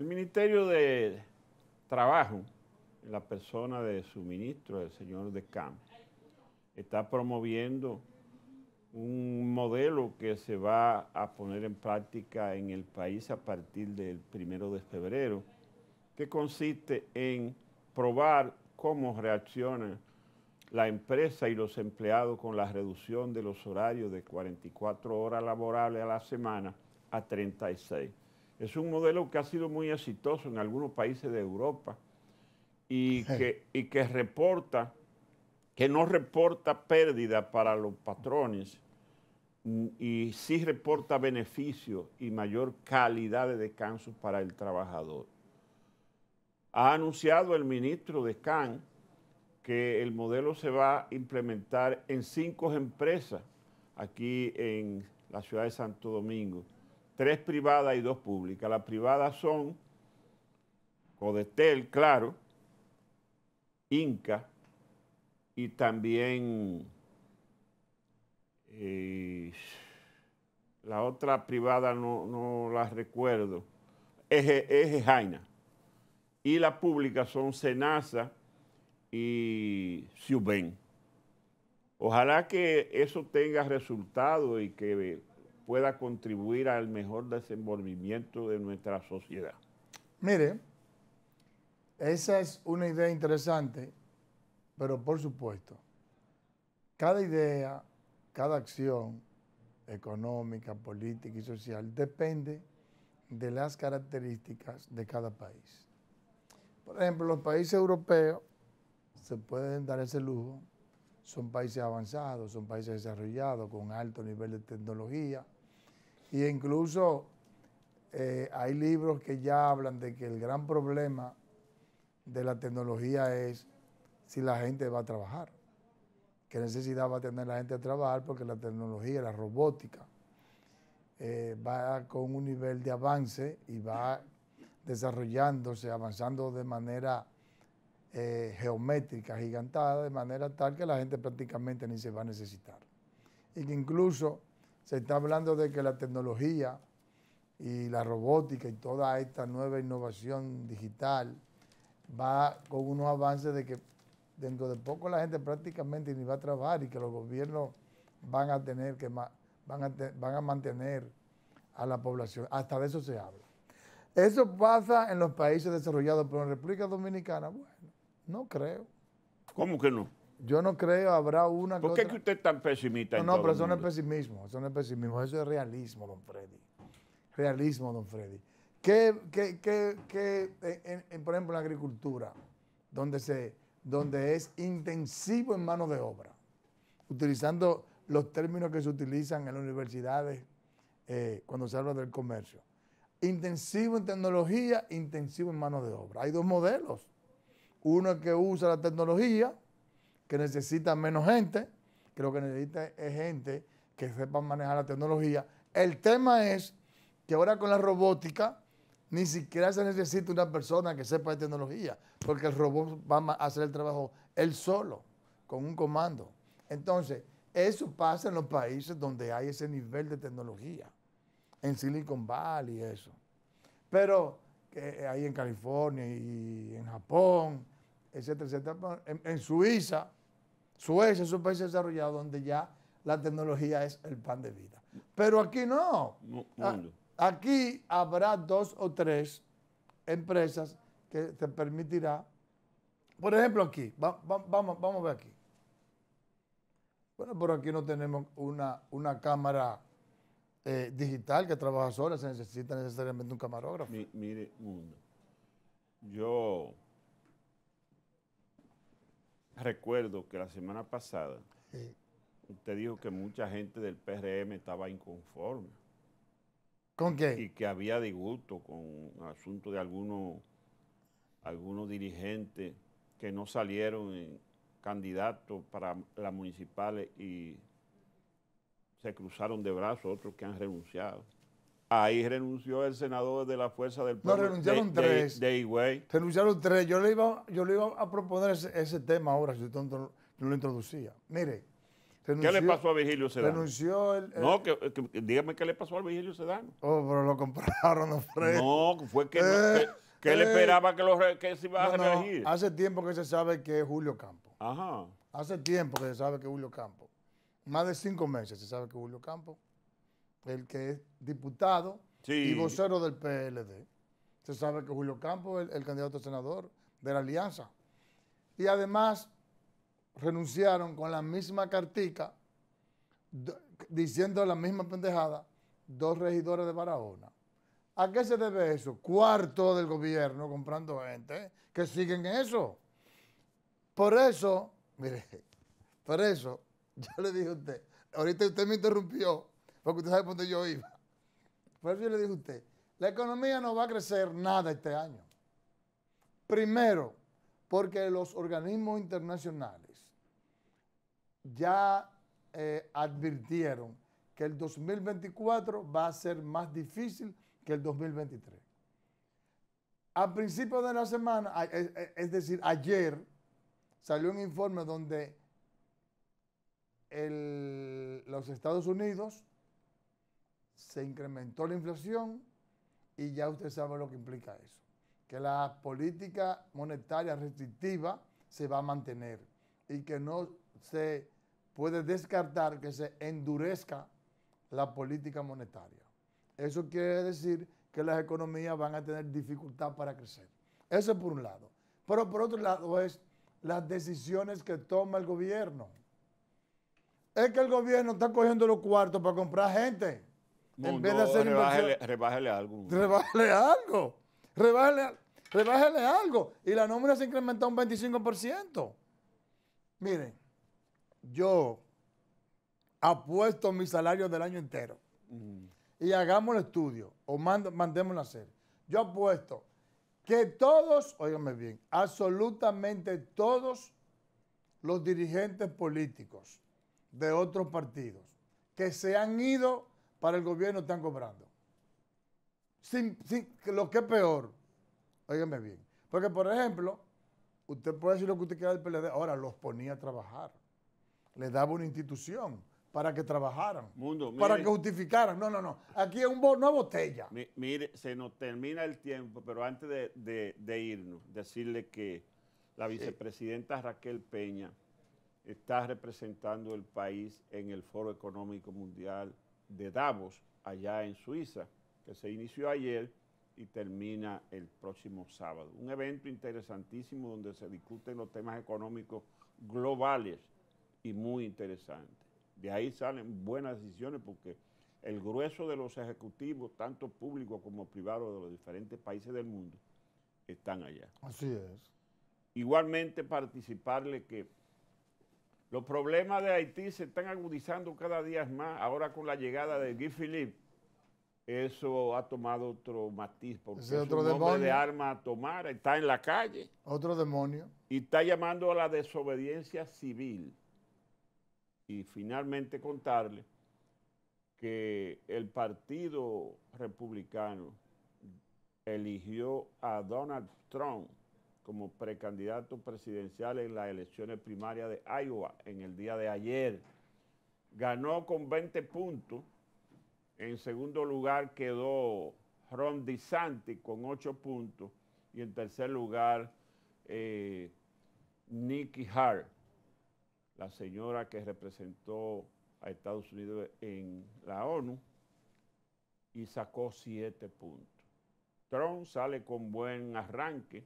El Ministerio de Trabajo, la persona de su ministro, el señor De Camp, está promoviendo un modelo que se va a poner en práctica en el país a partir del primero de febrero, que consiste en probar cómo reaccionan la empresa y los empleados con la reducción de los horarios de 44 horas laborables a la semana a 36. Es un modelo que ha sido muy exitoso en algunos países de Europa y que, reporta, que no reporta pérdida para los patrones mm, y sí reporta beneficio y mayor calidad de descanso para el trabajador. Ha anunciado el ministro de CAN que el modelo se va a implementar en cinco empresas aquí en la ciudad de Santo Domingo tres privadas y dos públicas. Las privadas son Codetel, claro, Inca y también eh, la otra privada no, no la recuerdo, Eje, Jaina. Y las públicas son Senasa y Siuben. Ojalá que eso tenga resultado y que pueda contribuir al mejor desenvolvimiento de nuestra sociedad. Mire, esa es una idea interesante, pero por supuesto, cada idea, cada acción económica, política y social depende de las características de cada país. Por ejemplo, los países europeos se pueden dar ese lujo, son países avanzados, son países desarrollados con alto nivel de tecnología, y incluso eh, hay libros que ya hablan de que el gran problema de la tecnología es si la gente va a trabajar. ¿Qué necesidad va a tener la gente a trabajar? Porque la tecnología, la robótica, eh, va con un nivel de avance y va desarrollándose, avanzando de manera eh, geométrica, gigantada, de manera tal que la gente prácticamente ni se va a necesitar. Y que incluso se está hablando de que la tecnología y la robótica y toda esta nueva innovación digital va con unos avances de que dentro de poco la gente prácticamente ni va a trabajar y que los gobiernos van a tener que van van a mantener a la población. Hasta de eso se habla. Eso pasa en los países desarrollados, pero en República Dominicana, bueno, no creo. ¿Cómo que no? Yo no creo, habrá una ¿Por qué que usted es tan pesimista? No, no, pero eso no es pesimismo, eso no es pesimismo, eso es realismo, don Freddy. Realismo, don Freddy. Que, eh, por ejemplo, en la agricultura, donde, se, donde es intensivo en mano de obra, utilizando los términos que se utilizan en las universidades eh, cuando se habla del comercio. Intensivo en tecnología, intensivo en mano de obra. Hay dos modelos. Uno es que usa la tecnología que necesita menos gente, que lo que necesita es gente que sepa manejar la tecnología. El tema es que ahora con la robótica ni siquiera se necesita una persona que sepa de tecnología, porque el robot va a hacer el trabajo él solo, con un comando. Entonces, eso pasa en los países donde hay ese nivel de tecnología, en Silicon Valley y eso. Pero eh, eh, ahí en California y en Japón, etcétera, etcétera, en Suiza, Suecia es un país desarrollado donde ya la tecnología es el pan de vida. Pero aquí no. aquí habrá dos o tres empresas que te permitirá. Por ejemplo, aquí, vamos, vamos a ver aquí. Bueno, por aquí no tenemos una, una cámara eh, digital que trabaja sola, se necesita necesariamente un camarógrafo. mire, mundo. Yo recuerdo que la semana pasada usted dijo que mucha gente del PRM estaba inconforme. ¿Con qué? Y que había disgusto con el asunto de algunos, algunos dirigentes que no salieron candidatos para las municipales y se cruzaron de brazos, otros que han renunciado. Ahí renunció el senador de la Fuerza del Pueblo. No, renunciaron tres. De, Renunciaron tres. Yo le iba, yo le iba a proponer ese, tema ahora, si yo no, lo introducía. Mire. ¿Qué le pasó a Vigilio Sedano? Renunció el. no, dígame qué le pasó a Vigilio Sedano. Oh, pero lo compraron, los No, fue que. Eh, él eh. esperaba que, se iba a reelegir. hace tiempo que se sabe que es Julio Campo. Ajá. Hace tiempo que se sabe que es Julio Campo. Más de cinco meses se sabe que es Julio Campo el que es diputado y vocero del PLD. Se sabe que Julio Campos es el, candidato a senador de la alianza. Y además renunciaron con la misma cartica, diciendo la misma pendejada, dos regidores de Barahona. ¿A qué se debe eso? Cuarto del gobierno comprando gente ¿eh? que siguen en eso. Por eso, mire, por eso, yo le dije a usted, ahorita usted me interrumpió porque usted sabe por dónde yo iba. Por eso yo le dije a usted, la economía no va a crecer nada este año. Primero, porque los organismos internacionales ya eh, advirtieron que el 2024 va a ser más difícil que el 2023. A principios de la semana, e, e, es decir, ayer, salió un informe donde los Estados Unidos se incrementó la inflación y ya usted sabe lo que implica eso, que la política monetaria restrictiva se va a mantener y que no se puede descartar que se endurezca la política monetaria. Eso quiere decir que las economías van a tener dificultad para crecer. Eso por un lado. Pero por otro lado es las decisiones que toma el gobierno. Es que el gobierno está cogiendo los cuartos para comprar gente en vez de hacer rebájale, algo. Rebájale algo. Rebájale, algo. Y la nómina se incrementó un 25%. Miren, yo apuesto mi salario del año entero. Y hagamos el estudio o mando, mandémoslo a hacer. Yo apuesto que todos, óigame bien, absolutamente todos los dirigentes políticos de otros partidos que se han ido para el gobierno están cobrando. Sin, lo que es peor, óigame bien, porque por ejemplo, usted puede decir lo que usted quiera del PLD, ahora los ponía a trabajar, le daba una institución para que trabajaran, Mundo, para que justificaran. No, no, no. Aquí es un una botella. Mire, se nos termina el tiempo, pero antes de, irnos, decirle que la vicepresidenta Raquel Peña está representando el país en el Foro Económico Mundial de Davos, allá en Suiza, que se inició ayer y termina el próximo sábado. Un evento interesantísimo donde se discuten los temas económicos globales y muy interesante. De ahí salen buenas decisiones porque el grueso de los ejecutivos, tanto públicos como privados de los diferentes países del mundo, están allá. Así es. Igualmente participarle que los problemas de Haití se están agudizando cada día más. Ahora con la llegada de Guy Philippe, eso ha tomado otro matiz, porque es, otro de arma a tomar, está en la calle. Otro demonio. Y está llamando a la desobediencia civil. Y finalmente contarle que el Partido Republicano eligió a Donald Trump como precandidato presidencial en las elecciones primarias de Iowa en el día de ayer. Ganó con 20 puntos. En segundo lugar quedó Ron DeSantis con 8 puntos. Y en tercer lugar, eh, Nikki Hart, la señora que representó a Estados Unidos en la ONU, y sacó 7 puntos. Trump sale con buen arranque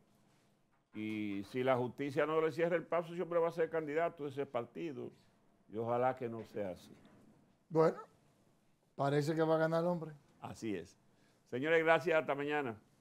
y si la justicia no le cierra el paso, siempre va a ser candidato de ese partido. Y ojalá que no sea así. Bueno, parece que va a ganar el hombre. Así es. Señores, gracias. Hasta mañana.